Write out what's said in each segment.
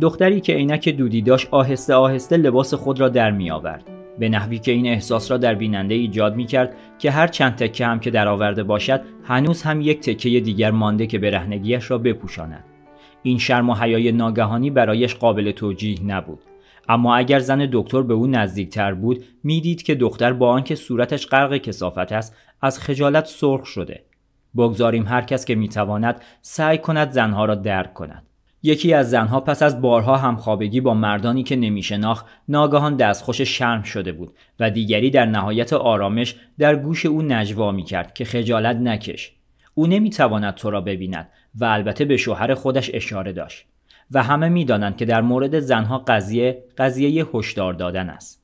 دختری که عینک دودی داشت آهسته آهسته لباس خود را در می آورد. به نحوی که این احساس را در بیننده ایجاد می کرد که هر چند تکه هم که درآورده باشد هنوز هم یک تکه دیگر مانده که رهنگیش را بپوشاند. این شرم و حیای ناگهانی برایش قابل توجیه نبود. اما اگر زن دکتر به او نزدیکتر بود میدید که دختر با آنکه صورتش غرق کسافت است از خجالت سرخ شده بگذاریم هر کس که میتواند سعی کند زنها را درک کند یکی از زنها پس از بارها همخوابگی با مردانی که نمیشناخت ناگهان دستخوش شرم شده بود و دیگری در نهایت آرامش در گوش او نجوا می کرد که خجالت نکش او نمیتواند تو را ببیند و البته به شوهر خودش اشاره داشت و همه میدانند که در مورد زنها قضیه قضیه هشدار دادن است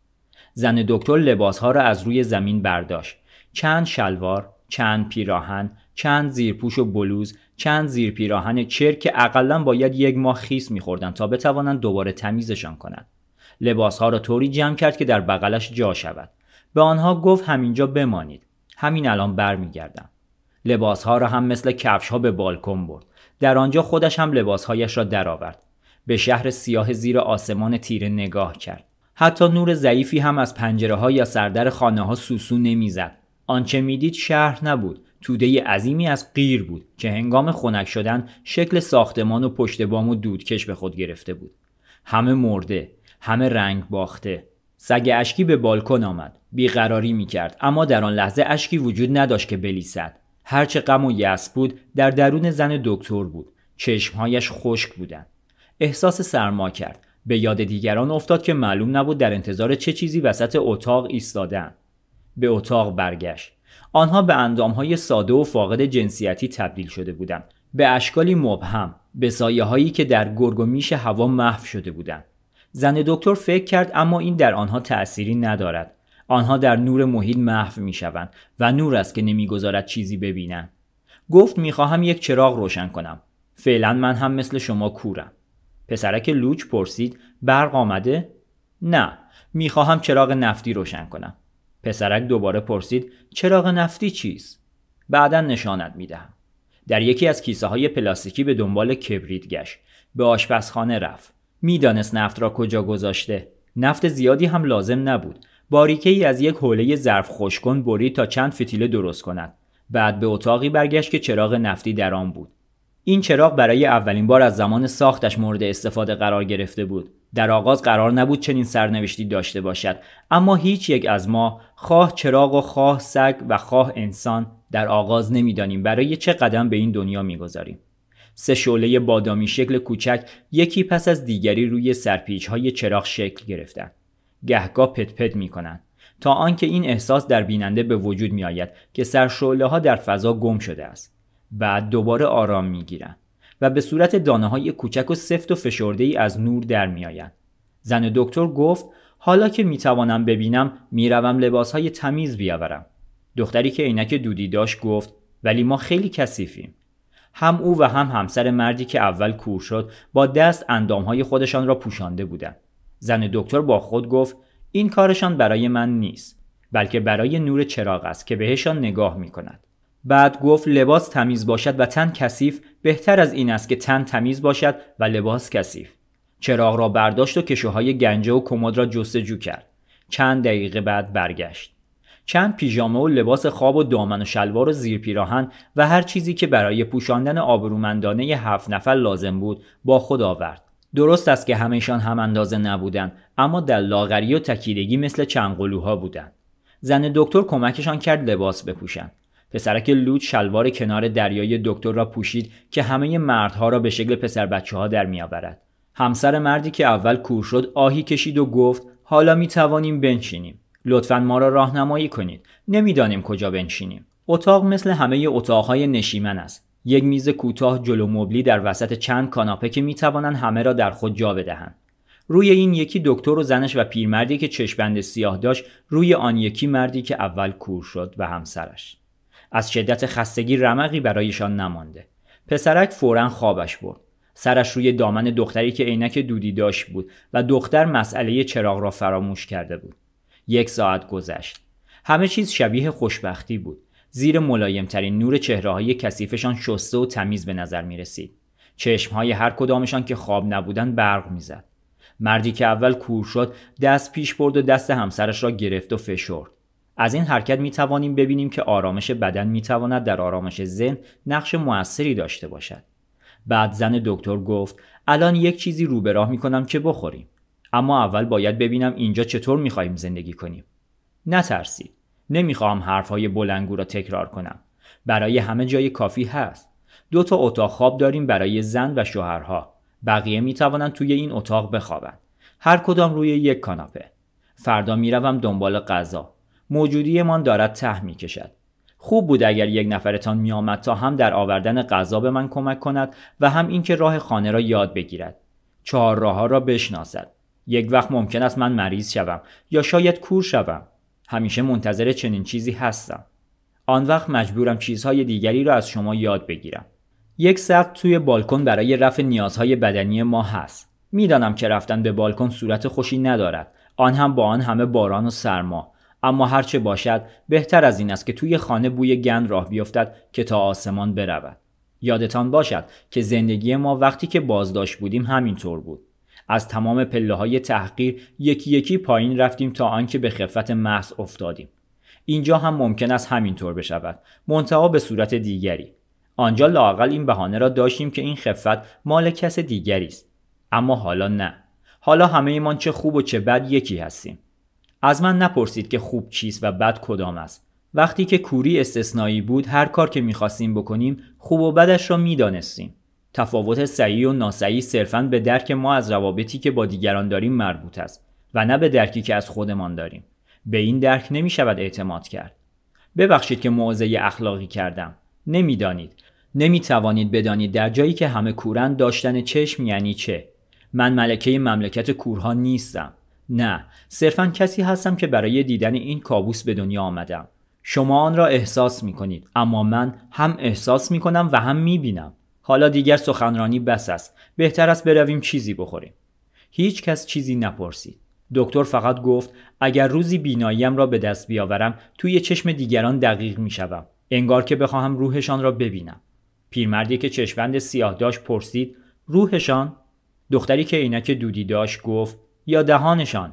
زن دکتر لباسها را از روی زمین برداشت چند شلوار چند پیراهن چند زیرپوش و بلوز چند زیرپیراهن چرک که اقلا باید یک ماه خیس میخوردن تا بتوانند دوباره تمیزشان کنند لباسها را طوری جمع کرد که در بغلش جا شود به آنها گفت همینجا بمانید همین الان برمیگردم لباسها را هم مثل کفشها به بالکن برد در آنجا خودش هم لباسهایش را درآورد به شهر سیاه زیر آسمان تیره نگاه کرد حتی نور ضعیفی هم از پنجره ها یا سردر خانه ها سوسو نمیزد آنچه میدید شهر نبود توده عظیمی از قیر بود که هنگام خنک شدن شکل ساختمان و پشت بام و دودکش به خود گرفته بود. همه مرده، همه رنگ باخته. سگ اشکی به بالکن آمد. بیقراری می کرد اما در آن لحظه اشکی وجود نداشت که بلیسد. هرچه غم و یأس بود در درون زن دکتر بود. چشمهایش خشک بودند. احساس سرما کرد. به یاد دیگران افتاد که معلوم نبود در انتظار چه چیزی وسط اتاق ایستادن. به اتاق برگشت. آنها به اندامهای ساده و فاقد جنسیتی تبدیل شده بودند به اشکالی مبهم به سایه هایی که در گرگ و میش هوا محو شده بودند زن دکتر فکر کرد اما این در آنها تأثیری ندارد آنها در نور محیط محو میشوند و نور است که نمیگذارد چیزی ببینند گفت میخواهم یک چراغ روشن کنم فعلا من هم مثل شما کورم پسرک لوچ پرسید برق آمده نه میخواهم چراغ نفتی روشن کنم پسرک دوباره پرسید چراغ نفتی چیست؟ بعدا نشانت میدهم. در یکی از کیسه های پلاستیکی به دنبال کبریت گشت. به آشپزخانه رفت. میدانست نفت را کجا گذاشته. نفت زیادی هم لازم نبود. باریکه ای از یک حوله ظرف خوشکن برید تا چند فتیله درست کند. بعد به اتاقی برگشت که چراغ نفتی در آن بود. این چراغ برای اولین بار از زمان ساختش مورد استفاده قرار گرفته بود. در آغاز قرار نبود چنین سرنوشتی داشته باشد اما هیچ یک از ما خواه چراغ و خواه سگ و خواه انسان در آغاز نمیدانیم برای چه قدم به این دنیا میگذاریم سه شعله بادامی شکل کوچک یکی پس از دیگری روی سرپیچ های چراغ شکل گرفتند گهگاه پت پت می کنند تا آنکه این احساس در بیننده به وجود می آید که سرشعله ها در فضا گم شده است بعد دوباره آرام می گیرند و به صورت دانه های کوچک و سفت و فشرده ای از نور در می آین. زن دکتر گفت حالا که می توانم ببینم میروم لباس های تمیز بیاورم. دختری که عینک دودی داشت گفت ولی ما خیلی کثیفیم. هم او و هم همسر مردی که اول کور شد با دست های خودشان را پوشانده بودند. زن دکتر با خود گفت این کارشان برای من نیست بلکه برای نور چراغ است که بهشان نگاه می کند. بعد گفت لباس تمیز باشد و تن کثیف بهتر از این است که تن تمیز باشد و لباس کثیف چراغ را برداشت و کشوهای گنجه و کمد را جستجو کرد چند دقیقه بعد برگشت چند پیژامه و لباس خواب و دامن و شلوار و زیر پیراهن و هر چیزی که برای پوشاندن آبرومندانه ی هفت نفر لازم بود با خود آورد درست است که همهشان هم اندازه نبودند اما در لاغری و تکیدگی مثل چنگلوها بودند زن دکتر کمکشان کرد لباس بپوشند پسرک لوت شلوار کنار دریای دکتر را پوشید که همه مردها را به شکل پسر بچه ها در میآورد. همسر مردی که اول کور شد آهی کشید و گفت حالا می توانیم بنشینیم. لطفا ما را راهنمایی کنید. نمیدانیم کجا بنشینیم. اتاق مثل همه اتاقهای نشیمن است. یک میز کوتاه جلو مبلی در وسط چند کاناپه که می توانند همه را در خود جا بدهند. روی این یکی دکتر و زنش و پیرمردی که چشمند سیاه داشت روی آن یکی مردی که اول کور شد و همسرش. از شدت خستگی رمقی برایشان نمانده پسرک فورا خوابش برد سرش روی دامن دختری که عینک دودی داشت بود و دختر مسئله چراغ را فراموش کرده بود یک ساعت گذشت همه چیز شبیه خوشبختی بود زیر ملایمترین نور چهره های کثیفشان شسته و تمیز به نظر می رسید. چشم های هر کدامشان که خواب نبودن برق میزد. مردی که اول کور شد دست پیش برد و دست همسرش را گرفت و فشرد. از این حرکت می توانیم ببینیم که آرامش بدن می تواند در آرامش ذهن نقش موثری داشته باشد. بعد زن دکتر گفت الان یک چیزی رو به راه می کنم که بخوریم. اما اول باید ببینم اینجا چطور می خواهیم زندگی کنیم. نترسید. نمیخواهم های بلنگو را تکرار کنم. برای همه جای کافی هست. دو تا اتاق خواب داریم برای زن و شوهرها. بقیه می توانند توی این اتاق بخوابند. هر کدام روی یک کاناپه. فردا میروم دنبال غذا. موجودیمان دارد ته می کشد. خوب بود اگر یک نفرتان آمد تا هم در آوردن غذا به من کمک کند و هم اینکه راه خانه را یاد بگیرد چهار راه ها را بشناسد یک وقت ممکن است من مریض شوم یا شاید کور شوم همیشه منتظر چنین چیزی هستم آن وقت مجبورم چیزهای دیگری را از شما یاد بگیرم یک سقف توی بالکن برای رفع نیازهای بدنی ما هست میدانم که رفتن به بالکن صورت خوشی ندارد آن هم با آن همه باران و سرما اما هرچه باشد بهتر از این است که توی خانه بوی گند راه بیفتد که تا آسمان برود یادتان باشد که زندگی ما وقتی که بازداشت بودیم همینطور بود از تمام پله های تحقیر یکی یکی پایین رفتیم تا آنکه به خفت محض افتادیم اینجا هم ممکن است همینطور بشود منتها به صورت دیگری آنجا لاقل این بهانه را داشتیم که این خفت مال کس دیگری است اما حالا نه حالا همه چه خوب و چه بد یکی هستیم از من نپرسید که خوب چیست و بد کدام است وقتی که کوری استثنایی بود هر کار که میخواستیم بکنیم خوب و بدش را میدانستیم تفاوت سعی و ناسعی صرفا به درک ما از روابطی که با دیگران داریم مربوط است و نه به درکی که از خودمان داریم به این درک نمی شود اعتماد کرد ببخشید که موعظه اخلاقی کردم نمیدانید نمی توانید بدانید در جایی که همه کورند داشتن چشم یعنی چه من ملکه مملکت کورها نیستم نه صرفا کسی هستم که برای دیدن این کابوس به دنیا آمدم شما آن را احساس می کنید اما من هم احساس می کنم و هم می بینم حالا دیگر سخنرانی بس است بهتر است برویم چیزی بخوریم هیچ کس چیزی نپرسید دکتر فقط گفت اگر روزی بیناییم را به دست بیاورم توی چشم دیگران دقیق می شوم انگار که بخواهم روحشان را ببینم پیرمردی که چشمند سیاه داشت پرسید روحشان دختری که عینک دودی داشت گفت یا دهانشان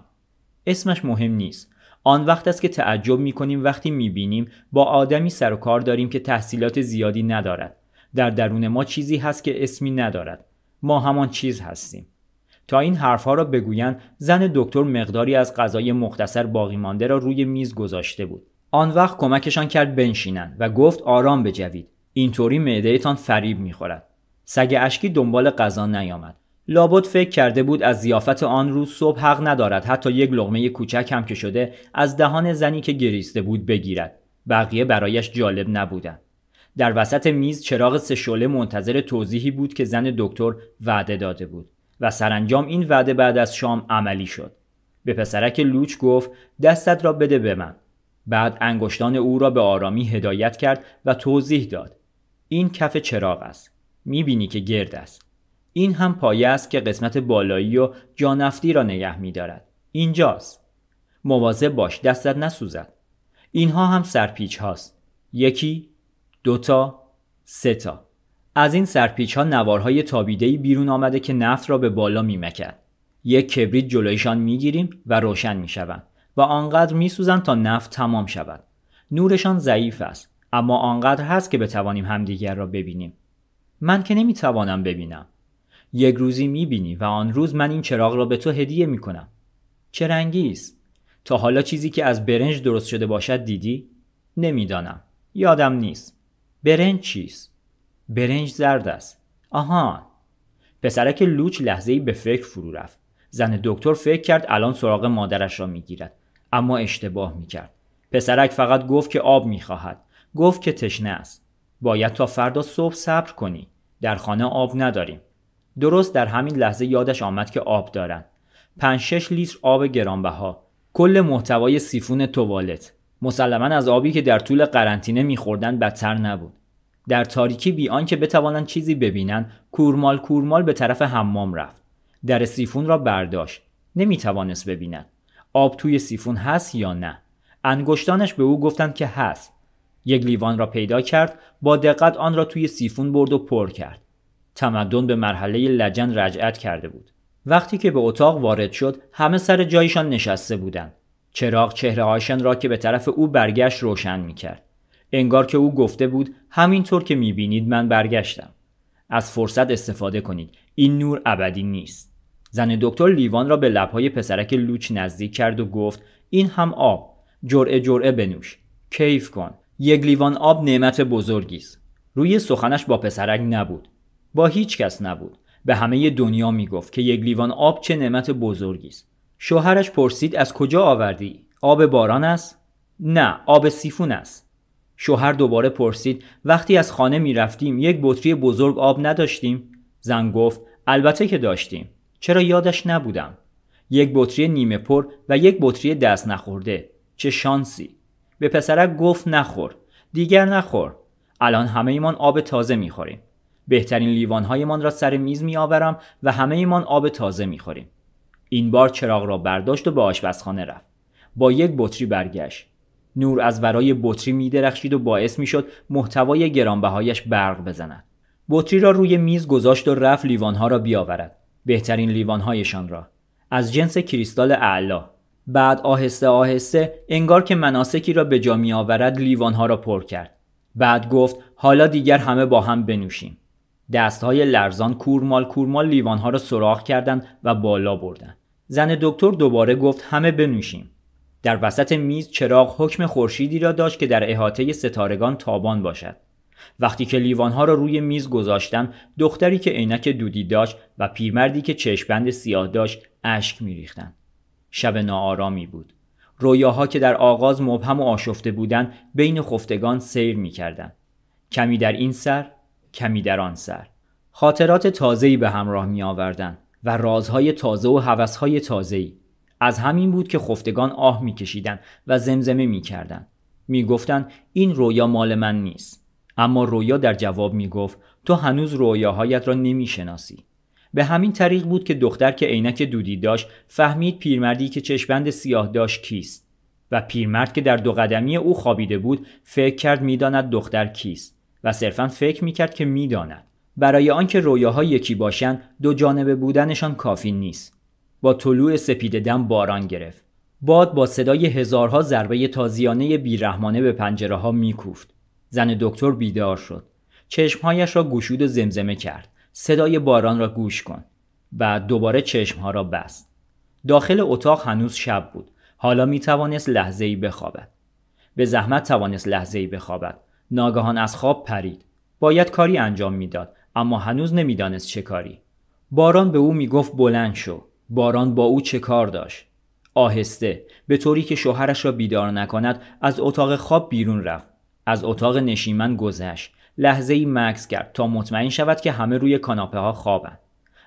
اسمش مهم نیست آن وقت است که تعجب می کنیم وقتی می بینیم با آدمی سر و کار داریم که تحصیلات زیادی ندارد در درون ما چیزی هست که اسمی ندارد ما همان چیز هستیم تا این حرفها را بگویند زن دکتر مقداری از غذای مختصر باقی مانده را روی میز گذاشته بود آن وقت کمکشان کرد بنشینند و گفت آرام بجوید اینطوری معدهتان فریب میخورد سگ اشکی دنبال غذا نیامد لابد فکر کرده بود از زیافت آن روز صبح حق ندارد حتی یک لغمه کوچک هم که شده از دهان زنی که گریسته بود بگیرد بقیه برایش جالب نبودند در وسط میز چراغ سه شعله منتظر توضیحی بود که زن دکتر وعده داده بود و سرانجام این وعده بعد از شام عملی شد به پسرک لوچ گفت دستت را بده به من بعد انگشتان او را به آرامی هدایت کرد و توضیح داد این کف چراغ است میبینی که گرد است این هم پایه است که قسمت بالایی و جانفتی را نگه میدارد اینجاست مواظب باش دستت نسوزد اینها هم سرپیچ هاست یکی دوتا سه تا از این سرپیچ ها نوارهای تابیدهی بیرون آمده که نفت را به بالا میمکد یک کبریت جلویشان گیریم و روشن میشوند و آنقدر سوزن تا نفت تمام شود نورشان ضعیف است اما آنقدر هست که بتوانیم همدیگر را ببینیم من که نمیتوانم ببینم یک روزی میبینی و آن روز من این چراغ را به تو هدیه میکنم چه رنگی است تا حالا چیزی که از برنج درست شده باشد دیدی نمیدانم یادم نیست برنج چیست برنج زرد است آهان پسرک لوچ لحظه ای به فکر فرو رفت زن دکتر فکر کرد الان سراغ مادرش را میگیرد اما اشتباه میکرد پسرک فقط گفت که آب میخواهد گفت که تشنه است باید تا فردا صبح صبر کنی در خانه آب نداریم درست در همین لحظه یادش آمد که آب دارن 5 6 لیتر آب گرانبها کل محتوای سیفون توالت مسلما از آبی که در طول قرنطینه میخوردن بدتر نبود در تاریکی بی که بتوانند چیزی ببینند کورمال کورمال به طرف حمام رفت در سیفون را برداشت نمیتوانست ببیند آب توی سیفون هست یا نه انگشتانش به او گفتند که هست یک لیوان را پیدا کرد با دقت آن را توی سیفون برد و پر کرد تمدن به مرحله لجن رجعت کرده بود وقتی که به اتاق وارد شد همه سر جایشان نشسته بودند چراغ چهره هایشان را که به طرف او برگشت روشن می کرد. انگار که او گفته بود همینطور که می بینید من برگشتم. از فرصت استفاده کنید. این نور ابدی نیست. زن دکتر لیوان را به لبهای پسرک لوچ نزدیک کرد و گفت این هم آب. جرعه جرعه بنوش. کیف کن. یک لیوان آب نعمت بزرگی است. روی سخنش با پسرک نبود. با هیچ کس نبود به همه دنیا میگفت که یک لیوان آب چه نعمت بزرگی است شوهرش پرسید از کجا آوردی آب باران است نه آب سیفون است شوهر دوباره پرسید وقتی از خانه می رفتیم یک بطری بزرگ آب نداشتیم زن گفت البته که داشتیم چرا یادش نبودم یک بطری نیمه پر و یک بطری دست نخورده چه شانسی به پسرک گفت نخور دیگر نخور الان همه ایمان آب تازه میخوریم بهترین لیوانهایمان را سر میز میآورم و همهمان آب تازه میخوریم این بار چراغ را برداشت و به آشپزخانه رفت با یک بطری برگشت نور از ورای بطری درخشید و باعث میشد محتوای گرانبهایش برق بزند بطری را روی میز گذاشت و رفت لیوانها را بیاورد بهترین لیوانهایشان را از جنس کریستال اعلا بعد آهسته آهسته انگار که مناسکی را به جا می آورد لیوانها را پر کرد بعد گفت حالا دیگر همه با هم بنوشیم دستهای لرزان کورمال کورمال لیوانها را سراخ کردند و بالا بردند زن دکتر دوباره گفت همه بنوشیم در وسط میز چراغ حکم خورشیدی را داشت که در احاطه ستارگان تابان باشد وقتی که لیوانها را روی میز گذاشتن دختری که عینک دودی داشت و پیرمردی که چشبند سیاه داشت اشک میریختند شب ناآرامی بود رویاها که در آغاز مبهم و آشفته بودند بین خفتگان سیر میکردند کمی در این سر کمی در آن سر خاطرات تازه‌ای به همراه می آوردن و رازهای تازه و هوسهای تازه‌ای از همین بود که خفتگان آه میکشیدند و زمزمه میکردند میگفتند این رویا مال من نیست اما رویا در جواب میگفت تو هنوز رویاهایت را نمیشناسی به همین طریق بود که دختر که عینک دودی داشت فهمید پیرمردی که چشمند سیاه داشت کیست و پیرمرد که در دو قدمی او خوابیده بود فکر کرد میداند دختر کیست و صرفا فکر میکرد که میداند برای آنکه رویاها یکی باشند دو جانبه بودنشان کافی نیست با طلوع سپید دم باران گرفت باد با صدای هزارها ضربه تازیانه بیرحمانه به پنجره ها میکوفت زن دکتر بیدار شد چشمهایش را گشود و زمزمه کرد صدای باران را گوش کن و دوباره چشمها را بست داخل اتاق هنوز شب بود حالا می توانست لحظه ای بخوابد به زحمت توانست لحظه ای بخوابد ناگهان از خواب پرید باید کاری انجام میداد اما هنوز نمیدانست چه کاری باران به او میگفت بلند شو باران با او چه کار داشت آهسته به طوری که شوهرش را بیدار نکند از اتاق خواب بیرون رفت از اتاق نشیمن گذشت لحظه ای مکس کرد تا مطمئن شود که همه روی کاناپه ها خوابند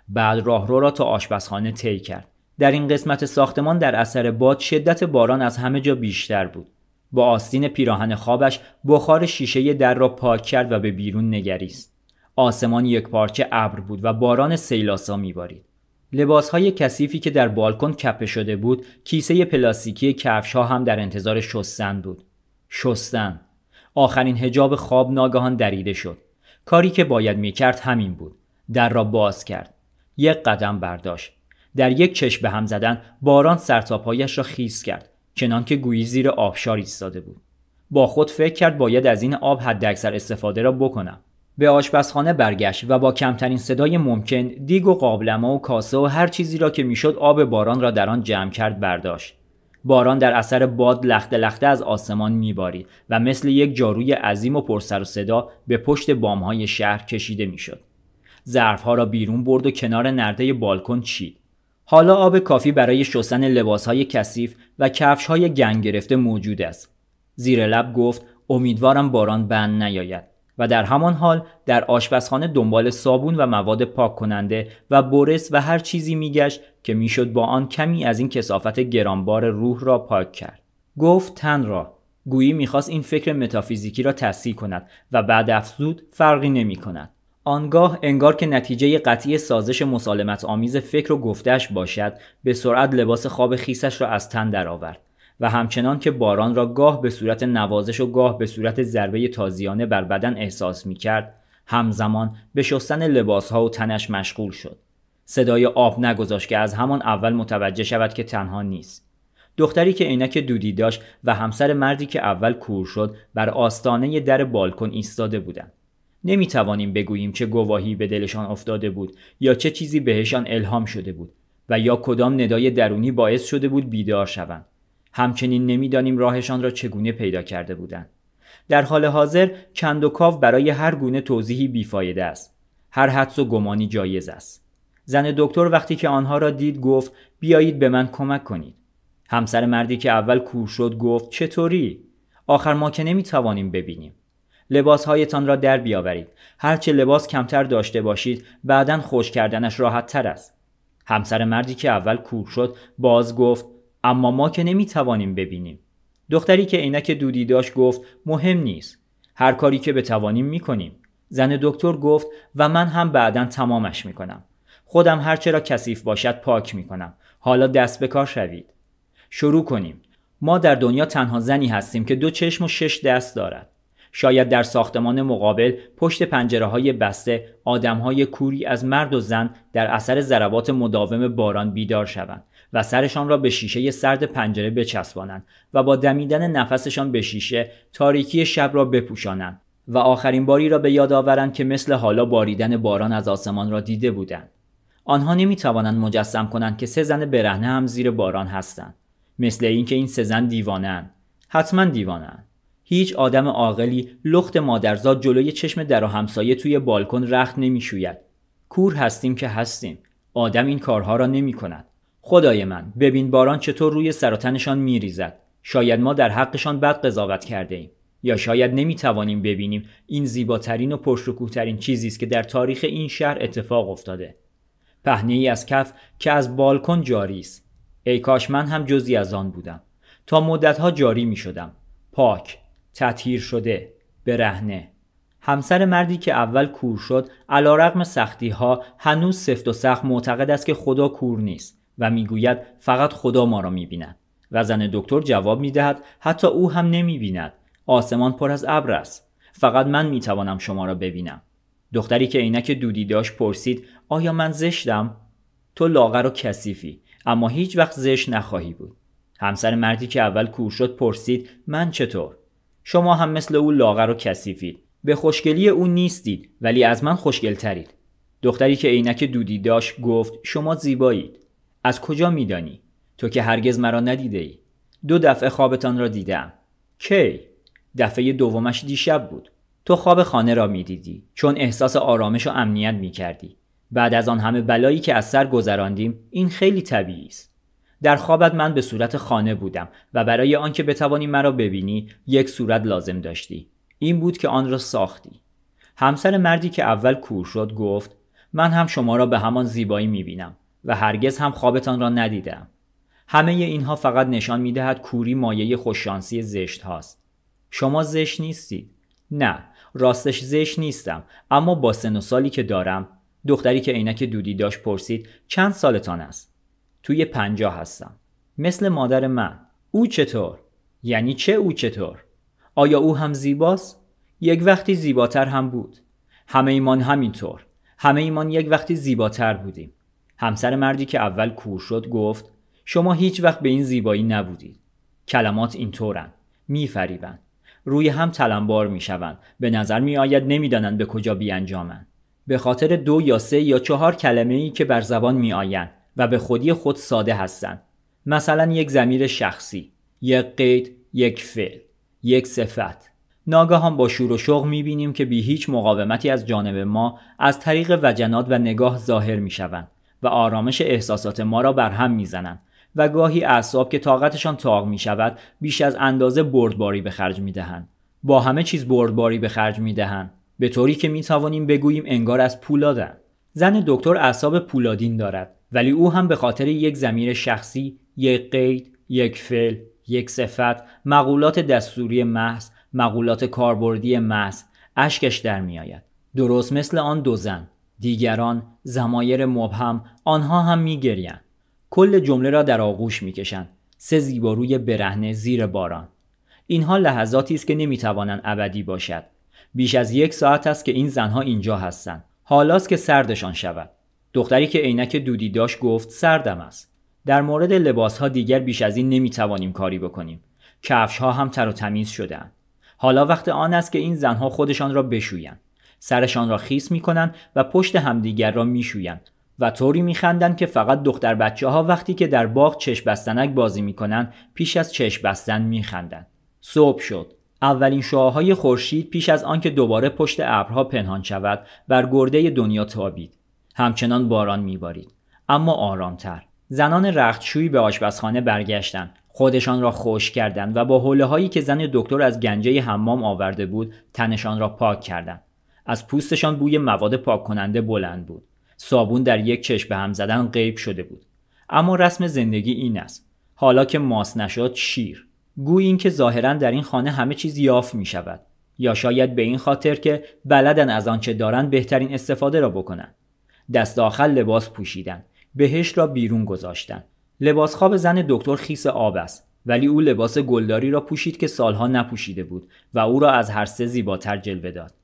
بعد راهرو را تا آشپزخانه طی کرد در این قسمت ساختمان در اثر باد شدت باران از همه جا بیشتر بود با آستین پیراهن خوابش بخار شیشه در را پاک کرد و به بیرون نگریست. آسمان یک پارچه ابر بود و باران سیلاسا میبارید. لباسهای کثیفی که در بالکن کپه شده بود، کیسه پلاستیکی کفش ها هم در انتظار شستن بود. شستن. آخرین هجاب خواب ناگهان دریده شد. کاری که باید میکرد همین بود. در را باز کرد. یک قدم برداشت. در یک چشم به هم زدن باران سرتاپایش را خیس کرد. چنان که گویی زیر آبشار ایستاده بود با خود فکر کرد باید از این آب حداکثر استفاده را بکنم به آشپزخانه برگشت و با کمترین صدای ممکن دیگ و قابلمه و کاسه و هر چیزی را که میشد آب باران را در آن جمع کرد برداشت باران در اثر باد لخته لخته از آسمان میبارید و مثل یک جاروی عظیم و پرسر و صدا به پشت بامهای شهر کشیده میشد ظرفها را بیرون برد و کنار نرده بالکن چید حالا آب کافی برای شستن لباسهای کثیف و کفشهای گنگ گرفته موجود است. زیر لب گفت امیدوارم باران بند نیاید و در همان حال در آشپزخانه دنبال صابون و مواد پاک کننده و برس و هر چیزی میگشت که میشد با آن کمی از این کسافت گرانبار روح را پاک کرد. گفت تن را گویی میخواست این فکر متافیزیکی را تصحیح کند و بعد افزود فرقی نمی کند. آنگاه انگار که نتیجه قطعی سازش مسالمت آمیز فکر و گفتش باشد به سرعت لباس خواب خیسش را از تن درآورد و همچنان که باران را گاه به صورت نوازش و گاه به صورت ضربه تازیانه بر بدن احساس می کرد همزمان به شستن لباسها و تنش مشغول شد صدای آب نگذاشت که از همان اول متوجه شود که تنها نیست دختری که عینک دودی داشت و همسر مردی که اول کور شد بر آستانه در بالکن ایستاده بودند نمی توانیم بگوییم چه گواهی به دلشان افتاده بود یا چه چیزی بهشان الهام شده بود و یا کدام ندای درونی باعث شده بود بیدار شوند همچنین نمیدانیم راهشان را چگونه پیدا کرده بودند در حال حاضر چند و کاف برای هر گونه توضیحی بیفایده است هر حدس و گمانی جایز است زن دکتر وقتی که آنها را دید گفت بیایید به من کمک کنید همسر مردی که اول کور شد گفت چطوری آخر ما که توانیم ببینیم لباسهایتان را در بیاورید هرچه لباس کمتر داشته باشید بعدا خوش کردنش راحت تر است همسر مردی که اول کور شد باز گفت اما ما که نمی توانیم ببینیم دختری که عینک دودی داشت گفت مهم نیست هر کاری که بتوانیم می کنیم زن دکتر گفت و من هم بعدا تمامش می کنم خودم هرچه را کثیف باشد پاک می کنم حالا دست به کار شوید شروع کنیم ما در دنیا تنها زنی هستیم که دو چشم و شش دست دارد شاید در ساختمان مقابل پشت پنجره های بسته آدم های کوری از مرد و زن در اثر ضربات مداوم باران بیدار شوند و سرشان را به شیشه سرد پنجره بچسبانند و با دمیدن نفسشان به شیشه تاریکی شب را بپوشانند و آخرین باری را به یاد آورند که مثل حالا باریدن باران از آسمان را دیده بودند آنها نمی توانند مجسم کنند که سه زن برهنه هم زیر باران هستند مثل اینکه این سه زن دیوانهاند حتما دیوانهاند هیچ آدم عاقلی لخت مادرزاد جلوی چشم در و همسایه توی بالکن رخت نمیشوید کور هستیم که هستیم آدم این کارها را نمی کند. خدای من ببین باران چطور روی سراتنشان ریزد. شاید ما در حقشان بد قضاوت کرده ایم یا شاید نمی توانیم ببینیم این زیباترین و پرشکوهترین چیزی است که در تاریخ این شهر اتفاق افتاده پهنه ای از کف که از بالکن جاری است ای کاش من هم جزی از آن بودم تا مدتها جاری می شدم پاک تطهیر شده برهنه همسر مردی که اول کور شد علا رقم سختی ها هنوز سفت و سخت معتقد است که خدا کور نیست و میگوید فقط خدا ما را میبیند و زن دکتر جواب میدهد حتی او هم نمیبیند آسمان پر از ابر است فقط من میتوانم شما را ببینم دختری که عینک دودی داشت پرسید آیا من زشتم تو لاغر و کثیفی اما هیچ وقت زشت نخواهی بود همسر مردی که اول کور شد پرسید من چطور شما هم مثل او لاغر و کثیفید به خوشگلی او نیستید ولی از من خوشگل ترید دختری که عینک دودی داشت گفت شما زیبایید از کجا میدانی تو که هرگز مرا ندیده ای دو دفعه خوابتان را دیدم کی دفعه دومش دیشب بود تو خواب خانه را میدیدی چون احساس آرامش و امنیت میکردی بعد از آن همه بلایی که از سر گذراندیم این خیلی طبیعی است در خوابت من به صورت خانه بودم و برای آنکه بتوانی مرا ببینی یک صورت لازم داشتی این بود که آن را ساختی همسر مردی که اول کور شد گفت من هم شما را به همان زیبایی میبینم و هرگز هم خوابتان را ندیدم همه اینها فقط نشان میدهد کوری مایه خوششانسی زشت هاست شما زشت نیستید نه راستش زشت نیستم اما با سن و سالی که دارم دختری که عینک دودی داشت پرسید چند سالتان است توی پنجاه هستم مثل مادر من او چطور؟ یعنی چه او چطور؟ آیا او هم زیباست؟ یک وقتی زیباتر هم بود همه ایمان همینطور همه ایمان یک وقتی زیباتر بودیم همسر مردی که اول کور شد گفت شما هیچ وقت به این زیبایی نبودید کلمات اینطورن میفریبن روی هم تلمبار میشوند به نظر میآید نمیدانند به کجا بیانجامند به خاطر دو یا سه یا چهار کلمه ای که بر زبان میآیند و به خودی خود ساده هستند مثلا یک زمیر شخصی یک قید یک فعل یک صفت ناگهان با شور و شوق میبینیم که بی هیچ مقاومتی از جانب ما از طریق وجنات و نگاه ظاهر میشوند و آرامش احساسات ما را برهم میزنند و گاهی اعصاب که طاقتشان تاق می شود بیش از اندازه بردباری به خرج می دهند. با همه چیز بردباری به خرج می دهند. به طوری که می توانیم بگوییم انگار از پولادن. زن دکتر اعصاب پولادین دارد ولی او هم به خاطر یک زمیر شخصی، یک قید، یک فعل، یک صفت، مقولات دستوری محض، مقولات کاربردی محض اشکش در میآید. درست مثل آن دو زن، دیگران، زمایر مبهم، آنها هم می میگریند. کل جمله را در آغوش کشند. سه زیباروی برهنه زیر باران. اینها لحظاتی است که توانند ابدی باشد. بیش از یک ساعت است که این زنها اینجا هستند. حالاست که سردشان شود. دختری که عینک دودی داشت گفت سردم است در مورد لباس ها دیگر بیش از این نمیتوانیم کاری بکنیم کفش ها هم تر و تمیز شدهاند حالا وقت آن است که این زنها خودشان را بشویند سرشان را خیس کنند و پشت همدیگر را میشویند و طوری خندند که فقط دختر بچه ها وقتی که در باغ چش بستنک بازی می کنند پیش از چش بستن خندند. صبح شد اولین شعاهای خورشید پیش از آنکه دوباره پشت ابرها پنهان شود بر گرده دنیا تابید همچنان باران میبارید اما آرامتر زنان رختشویی به آشپزخانه برگشتند خودشان را خوش کردند و با حوله هایی که زن دکتر از گنجه حمام آورده بود تنشان را پاک کردند از پوستشان بوی مواد پاک کننده بلند بود صابون در یک چشم به هم زدن غیب شده بود اما رسم زندگی این است حالا که ماس نشد شیر گوی اینکه ظاهرا در این خانه همه چیز یاف می شود یا شاید به این خاطر که بلدن از آنچه دارند بهترین استفاده را بکنند دست آخر لباس پوشیدن بهش را بیرون گذاشتن لباس خواب زن دکتر خیس آب است ولی او لباس گلداری را پوشید که سالها نپوشیده بود و او را از هر سه زیباتر جلوه داد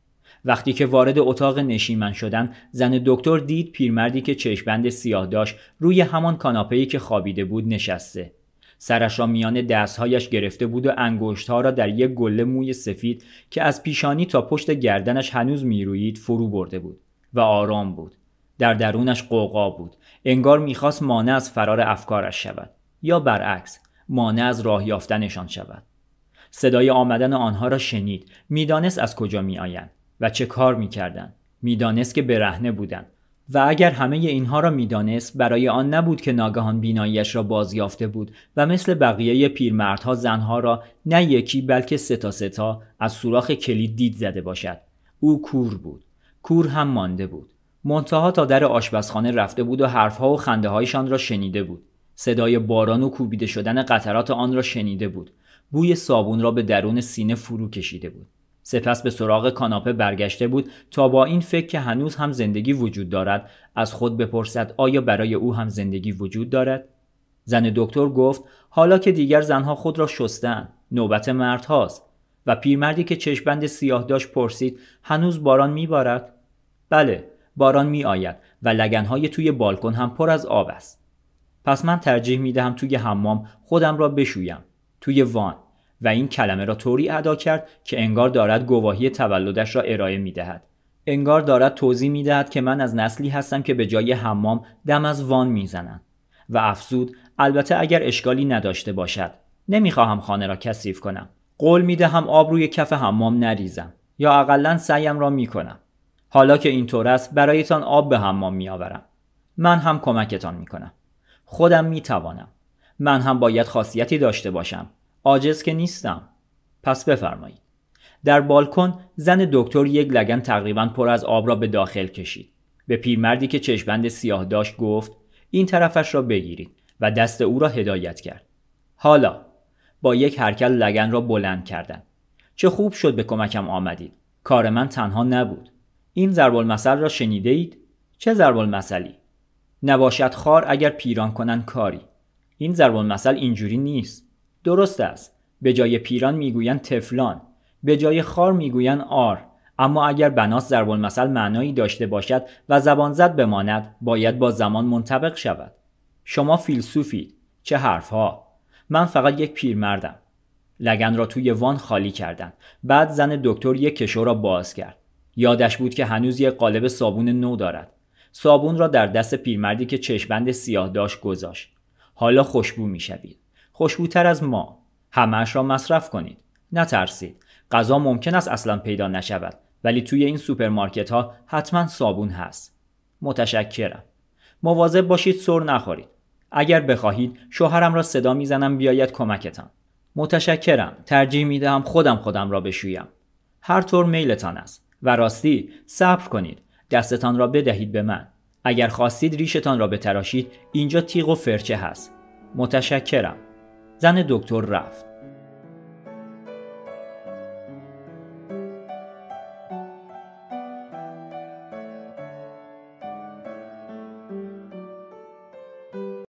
وقتی که وارد اتاق نشیمن شدن زن دکتر دید پیرمردی که چشمبند سیاه داشت روی همان کاناپه‌ای که خوابیده بود نشسته سرش را میان دستهایش گرفته بود و انگشتها را در یک گله موی سفید که از پیشانی تا پشت گردنش هنوز میرویید فرو برده بود و آرام بود در درونش قوقا بود انگار میخواست مانع از فرار افکارش شود یا برعکس مانع از راه یافتنشان شود صدای آمدن آنها را شنید میدانست از کجا میآیند و چه کار میکردند میدانست که برهنه بودند و اگر همه اینها را میدانست برای آن نبود که ناگهان بیناییش را بازیافته بود و مثل بقیه پیرمردها زنها را نه یکی بلکه ستا ستا از سوراخ کلید دید زده باشد او کور بود کور هم مانده بود منتها تا در آشپزخانه رفته بود و حرفها و خنده هایشان را شنیده بود صدای باران و کوبیده شدن قطرات آن را شنیده بود بوی صابون را به درون سینه فرو کشیده بود سپس به سراغ کاناپه برگشته بود تا با این فکر که هنوز هم زندگی وجود دارد از خود بپرسد آیا برای او هم زندگی وجود دارد زن دکتر گفت حالا که دیگر زنها خود را شستن نوبت مردهاست و پیرمردی که چشمبند سیاه داشت پرسید هنوز باران میبارد بله باران می آید و لگنهای توی بالکن هم پر از آب است. پس من ترجیح می دهم توی حمام خودم را بشویم. توی وان و این کلمه را طوری ادا کرد که انگار دارد گواهی تولدش را ارائه می دهد. انگار دارد توضیح می دهد که من از نسلی هستم که به جای حمام دم از وان میزنند و افزود البته اگر اشکالی نداشته باشد نمیخواهم خانه را کثیف کنم قول می دهم آب روی کف حمام نریزم یا اقلا سعیم را می کنم حالا که اینطور است برایتان آب به حمام میآورم من هم کمکتان میکنم خودم میتوانم من هم باید خاصیتی داشته باشم عاجز که نیستم پس بفرمایید در بالکن زن دکتر یک لگن تقریبا پر از آب را به داخل کشید به پیرمردی که چشمند سیاه داشت گفت این طرفش را بگیرید و دست او را هدایت کرد حالا با یک حرکت لگن را بلند کردند چه خوب شد به کمکم آمدید کار من تنها نبود این ضربالمثل را شنیده اید؟ چه ضربالمثلی مسلی؟ نباشد خار اگر پیران کنند کاری این ضربالمثل مسل اینجوری نیست درست است به جای پیران میگویند تفلان به جای خار میگویند آر اما اگر بناس ضربالمثل مسل معنایی داشته باشد و زبان زد بماند باید با زمان منطبق شود شما فیلسوفید چه حرفها من فقط یک پیرمردم لگن را توی وان خالی کردند بعد زن دکتر یک کشو را باز کرد یادش بود که هنوز یک قالب صابون نو دارد صابون را در دست پیرمردی که چشمند سیاه داشت گذاشت حالا خوشبو میشوید خوشبوتر از ما همهاش را مصرف کنید نترسید غذا ممکن است اصلا پیدا نشود ولی توی این سوپرمارکت ها حتما صابون هست متشکرم مواظب باشید سر نخورید اگر بخواهید شوهرم را صدا میزنم بیاید کمکتان متشکرم ترجیح میدهم خودم خودم را بشویم هر طور میلتان است و راستی صبر کنید دستتان را بدهید به من اگر خواستید ریشتان را بتراشید اینجا تیغ و فرچه هست متشکرم زن دکتر رفت